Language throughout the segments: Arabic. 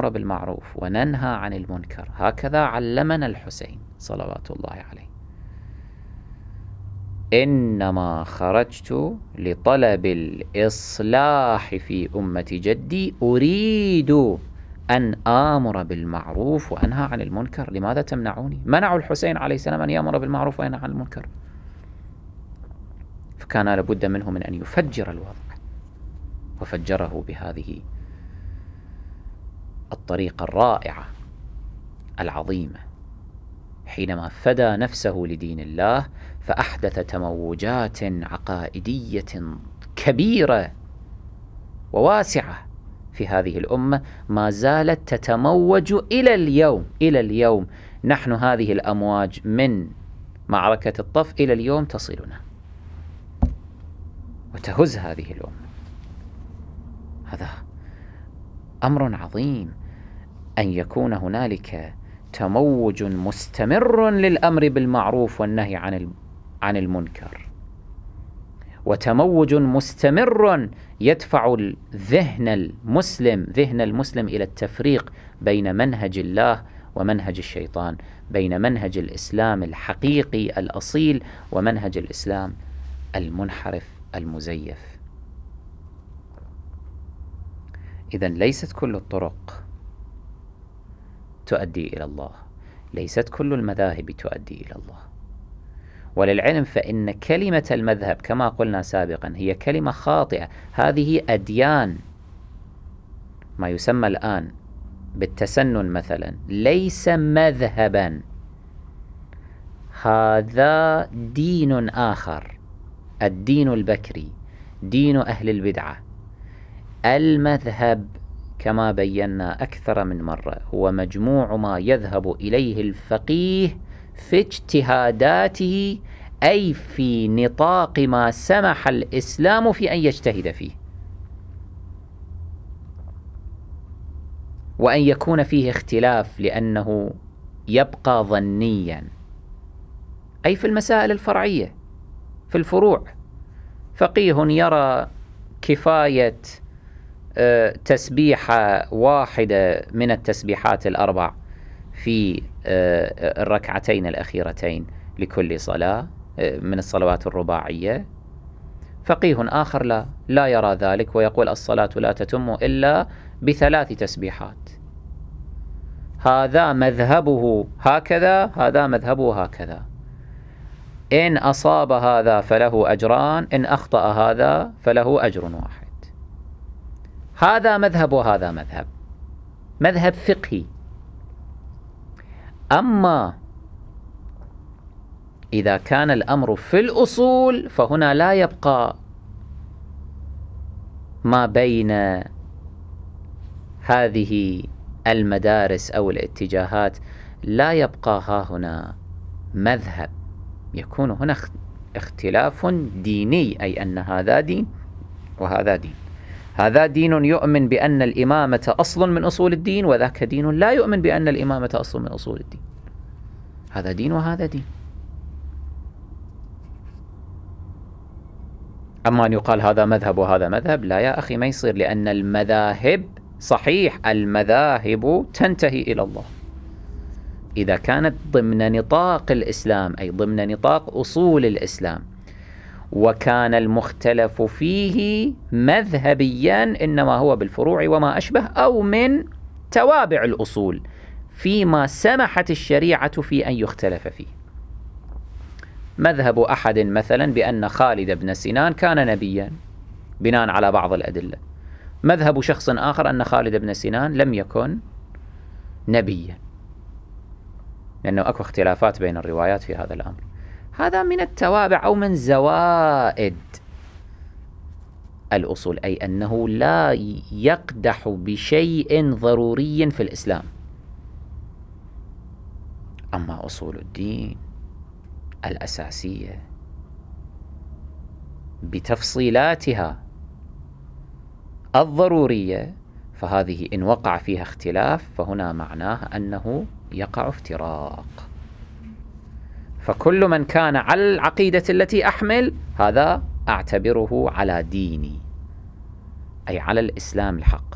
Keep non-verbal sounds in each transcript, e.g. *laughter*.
نأمر بالمعروف وننهى عن المنكر هكذا علمنا الحسين صلوات الله عليه إنما خرجت لطلب الإصلاح في أمة جدي أريد أن آمر بالمعروف وأنهى عن المنكر لماذا تمنعوني؟ منعوا الحسين عليه السلام أن يأمر بالمعروف وينهى عن المنكر فكان لابد منه من أن يفجر الوضع وفجره بهذه الطريقة الرائعة العظيمة حينما فدى نفسه لدين الله فأحدث تموجات عقائدية كبيرة وواسعة في هذه الأمة ما زالت تتموج إلى اليوم إلى اليوم نحن هذه الأمواج من معركة الطف إلى اليوم تصلنا وتهز هذه الأمة هذا أمر عظيم أن يكون هنالك تموج مستمر للأمر بالمعروف والنهي عن عن المنكر وتموج مستمر يدفع الذهن المسلم ذهن المسلم إلى التفريق بين منهج الله ومنهج الشيطان بين منهج الإسلام الحقيقي الأصيل ومنهج الإسلام المنحرف المزيف إذا ليست كل الطرق تؤدي إلى الله ليست كل المذاهب تؤدي إلى الله وللعلم فإن كلمة المذهب كما قلنا سابقا هي كلمة خاطئة هذه أديان ما يسمى الآن بالتسنن مثلا ليس مذهبا هذا دين آخر الدين البكري دين أهل البدعة المذهب كما بينا أكثر من مرة هو مجموع ما يذهب إليه الفقيه في اجتهاداته أي في نطاق ما سمح الإسلام في أن يجتهد فيه وأن يكون فيه اختلاف لأنه يبقى ظنيا أي في المسائل الفرعية في الفروع فقيه يرى كفاية آه، تسبيحة واحدة من التسبيحات الأربع في آه، آه، الركعتين الأخيرتين لكل صلاة من الصلوات الرباعية فقيه آخر لا لا يرى ذلك ويقول الصلاة لا تتم إلا بثلاث تسبيحات هذا مذهبه هكذا هذا مذهبه هكذا إن أصاب هذا فله أجران إن أخطأ هذا فله أجر واحد هذا مذهب وهذا مذهب مذهب فقهي أما إذا كان الأمر في الأصول فهنا لا يبقى ما بين هذه المدارس أو الاتجاهات لا يبقى ها هنا مذهب يكون هنا اختلاف ديني أي أن هذا دين وهذا دين هذا دين يؤمن بأن الإمامة أصل من أصول الدين وذاك دين لا يؤمن بأن الإمامة أصل من أصول الدين هذا دين وهذا دين أما أن يقال هذا مذهب وهذا مذهب لا يا أخي ما يصير لأن المذاهب صحيح المذاهب تنتهي إلى الله إذا كانت ضمن نطاق الإسلام أي ضمن نطاق أصول الإسلام وكان المختلف فيه مذهبيا انما هو بالفروع وما اشبه او من توابع الاصول فيما سمحت الشريعه في ان يختلف فيه. مذهب احد مثلا بان خالد بن سنان كان نبيا بناء على بعض الادله. مذهب شخص اخر ان خالد بن سنان لم يكن نبيا. لانه اكو اختلافات بين الروايات في هذا الامر. هذا من التوابع أو من زوائد الأصول أي أنه لا يقدح بشيء ضروري في الإسلام أما أصول الدين الأساسية بتفصيلاتها الضرورية فهذه إن وقع فيها اختلاف فهنا معناه أنه يقع افتراق فكل من كان على العقيدة التي أحمل هذا أعتبره على ديني أي على الإسلام الحق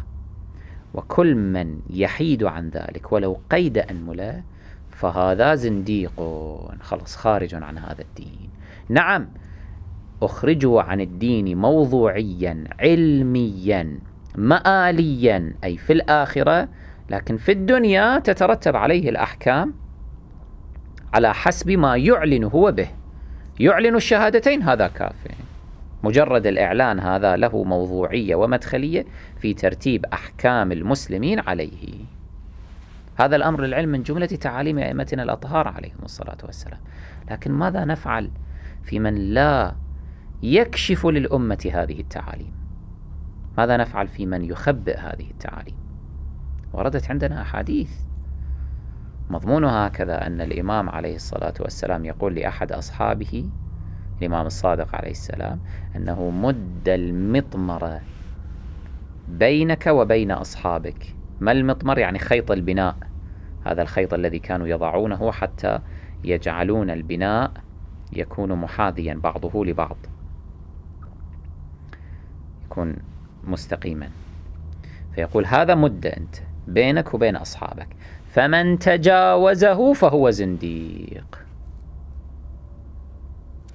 وكل من يحيد عن ذلك ولو قيد أنملة فهذا زنديق خلص خارج عن هذا الدين نعم أخرجه عن الدين موضوعيا علميا مآليا أي في الآخرة لكن في الدنيا تترتب عليه الأحكام على حسب ما يعلن هو به يعلن الشهادتين هذا كاف مجرد الإعلان هذا له موضوعية ومدخلية في ترتيب أحكام المسلمين عليه هذا الأمر العلم من جملة تعاليم أئمتنا الأطهار عليهم الصلاة والسلام لكن ماذا نفعل في من لا يكشف للأمة هذه التعاليم ماذا نفعل في من يخبئ هذه التعاليم وردت عندنا أحاديث مضمونها هكذا أن الإمام عليه الصلاة والسلام يقول لأحد أصحابه الإمام الصادق عليه السلام أنه مد المطمرة بينك وبين أصحابك ما المطمر يعني خيط البناء هذا الخيط الذي كانوا يضعونه حتى يجعلون البناء يكون محاذيا بعضه لبعض يكون مستقيما فيقول هذا مدة أنت بينك وبين أصحابك فمن تجاوزه فهو زنديق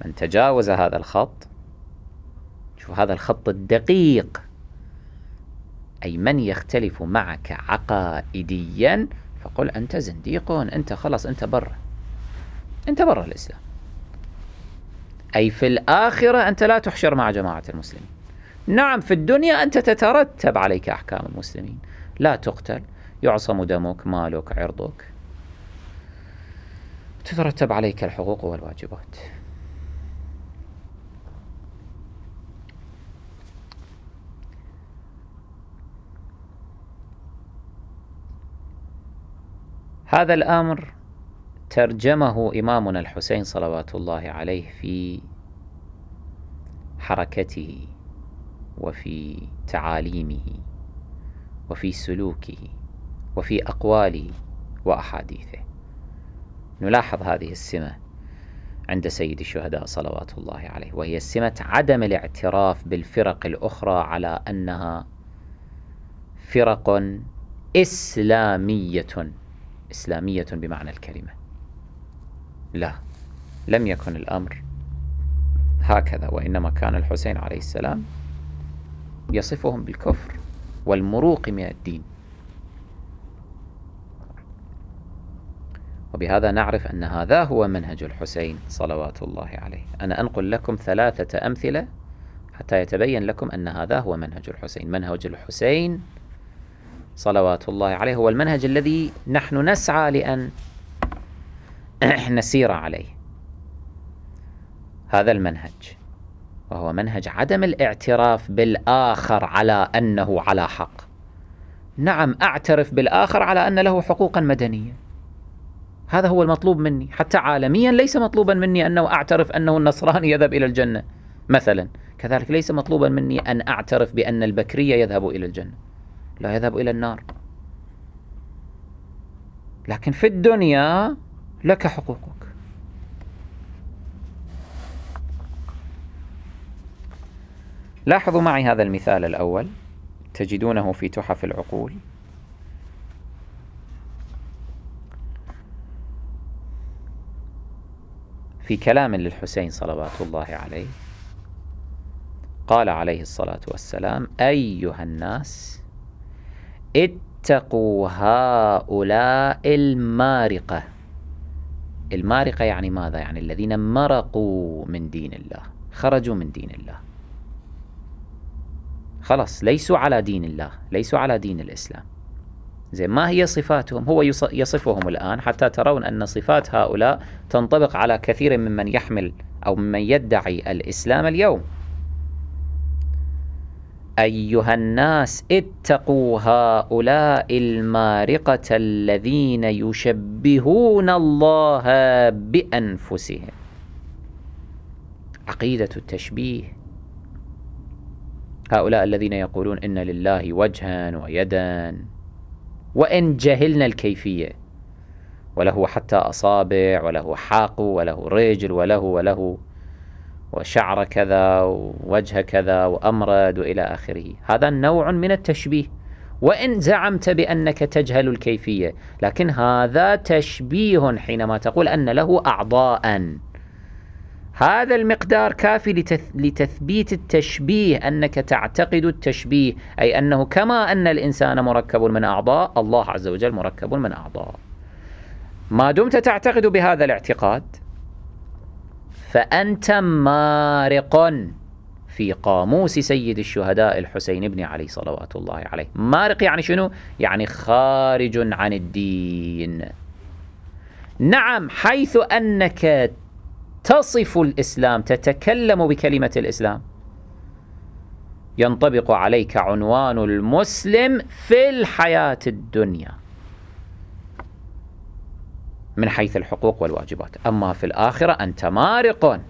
من تجاوز هذا الخط شوف هذا الخط الدقيق أي من يختلف معك عقائديا فقل أنت زنديق أنت خلاص أنت برا أنت برا الإسلام أي في الآخرة أنت لا تحشر مع جماعة المسلمين نعم في الدنيا أنت تترتب عليك أحكام المسلمين لا تقتل يعصم دمك مالك عرضك تترتب عليك الحقوق والواجبات هذا الامر ترجمه امامنا الحسين صلوات الله عليه في حركته وفي تعاليمه وفي سلوكه وفي أقواله وأحاديثه نلاحظ هذه السمة عند سيد الشهداء صلوات الله عليه وهي سمة عدم الاعتراف بالفرق الأخرى على أنها فرق إسلامية إسلامية بمعنى الكلمة لا لم يكن الأمر هكذا وإنما كان الحسين عليه السلام يصفهم بالكفر والمروق من الدين وبهذا نعرف أن هذا هو منهج الحسين صلوات الله عليه أنا أنقل لكم ثلاثة أمثلة حتى يتبين لكم أن هذا هو منهج الحسين منهج الحسين صلوات الله عليه هو المنهج الذي نحن نسعى لأن *clears throat* نسير عليه هذا المنهج وهو منهج عدم الاعتراف بالآخر على أنه على حق نعم أعترف بالآخر على أن له حقوقا مدنية هذا هو المطلوب مني حتى عالميا ليس مطلوبا مني أنه أعترف أنه النصراني يذهب إلى الجنة مثلا كذلك ليس مطلوبا مني أن أعترف بأن البكرية يذهب إلى الجنة لا يذهب إلى النار لكن في الدنيا لك حقوقك لاحظوا معي هذا المثال الأول تجدونه في تحف العقول في كلام للحسين صلوات الله عليه قال عليه الصلاة والسلام أيها الناس اتقوا هؤلاء المارقة المارقة يعني ماذا؟ يعني الذين مرقوا من دين الله خرجوا من دين الله خلاص ليسوا على دين الله ليسوا على دين الإسلام زين ما هي صفاتهم هو يصفهم الآن حتى ترون أن صفات هؤلاء تنطبق على كثير ممن يحمل أو ممن يدعي الإسلام اليوم أيها الناس اتقوا هؤلاء المارقة الذين يشبهون الله بأنفسهم عقيدة التشبيه هؤلاء الذين يقولون إن لله وجها ويدا وإن جهلنا الكيفية وله حتى أصابع وله حاق وله رجل وله وله وشعر كذا ووجه كذا وأمرد وإلى آخره هذا نوع من التشبيه وإن زعمت بأنك تجهل الكيفية لكن هذا تشبيه حينما تقول أن له أعضاءً هذا المقدار كافي لتث... لتثبيت التشبيه انك تعتقد التشبيه اي انه كما ان الانسان مركب من اعضاء الله عز وجل مركب من اعضاء ما دمت تعتقد بهذا الاعتقاد فانت مارق في قاموس سيد الشهداء الحسين بن علي صلوات الله عليه مارق يعني شنو يعني خارج عن الدين نعم حيث انك تصف الإسلام تتكلم بكلمة الإسلام ينطبق عليك عنوان المسلم في الحياة الدنيا من حيث الحقوق والواجبات أما في الآخرة أنت مارق